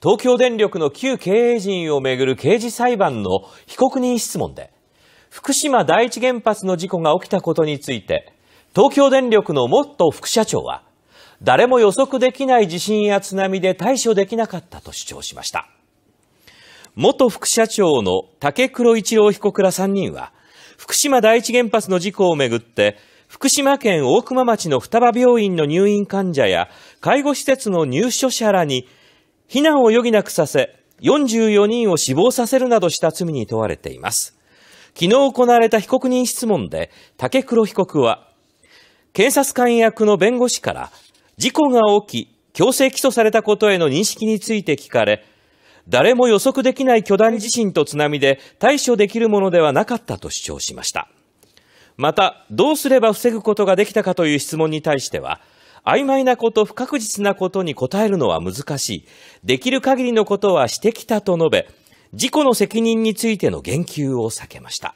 東京電力の旧経営陣をめぐる刑事裁判の被告人質問で、福島第一原発の事故が起きたことについて、東京電力の元副社長は、誰も予測できない地震や津波で対処できなかったと主張しました。元副社長の竹黒一郎被告ら3人は、福島第一原発の事故をめぐって、福島県大熊町の双葉病院の入院患者や介護施設の入所者らに避難を余儀なくさせ、44人を死亡させるなどした罪に問われています。昨日行われた被告人質問で、竹黒被告は、検察官役の弁護士から、事故が起き、強制起訴されたことへの認識について聞かれ、誰も予測できない巨大地震と津波で対処できるものではなかったと主張しました。また、どうすれば防ぐことができたかという質問に対しては、曖昧なこと、不確実なことに答えるのは難しい。できる限りのことはしてきたと述べ、事故の責任についての言及を避けました。